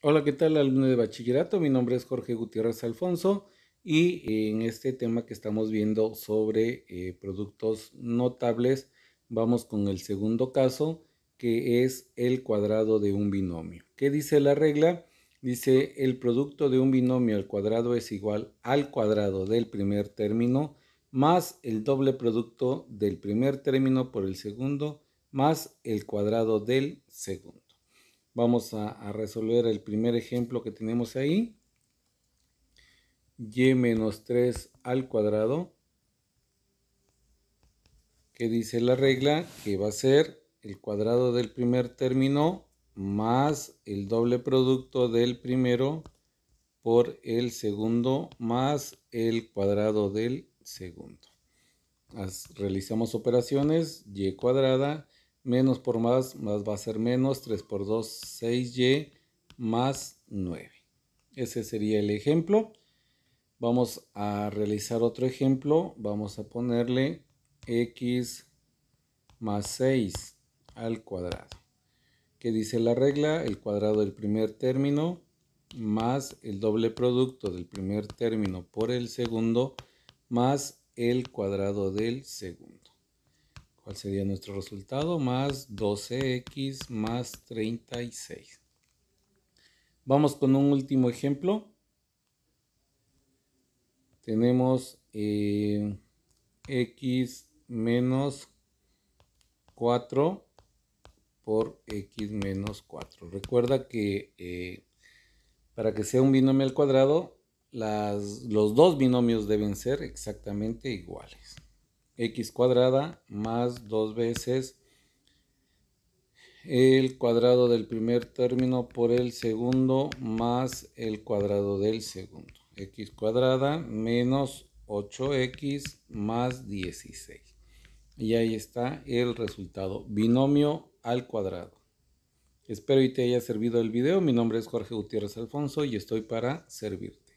Hola, ¿qué tal alumno de bachillerato? Mi nombre es Jorge Gutiérrez Alfonso y eh, en este tema que estamos viendo sobre eh, productos notables, vamos con el segundo caso que es el cuadrado de un binomio. ¿Qué dice la regla? Dice el producto de un binomio al cuadrado es igual al cuadrado del primer término más el doble producto del primer término por el segundo más el cuadrado del segundo. Vamos a, resolver el primer ejemplo que tenemos ahí. Y menos 3 al cuadrado. Que dice la regla que va a ser el cuadrado del primer término más el doble producto del primero por el segundo más el cuadrado del segundo. realizamos operaciones y cuadrada menos por más, más va a ser menos, 3 por 2, 6y, más 9. Ese sería el ejemplo. Vamos a realizar otro ejemplo. Vamos a ponerle x más 6 al cuadrado. ¿Qué dice la regla? El cuadrado del primer término más el doble producto del primer término por el segundo más el cuadrado del segundo. ¿Cuál sería nuestro resultado? Más 12x más 36. Vamos con un último ejemplo. Tenemos x eh, menos 4 por x menos 4. Recuerda que eh, para que sea un binomio al cuadrado, los dos binomios deben ser exactamente iguales x cuadrada más dos veces el cuadrado del primer término por el segundo más el cuadrado del segundo. x cuadrada menos 8x más 16. Y ahí está el resultado. Binomio al cuadrado. Espero y te haya servido el video. Mi nombre es Jorge Gutiérrez Alfonso y estoy para servirte.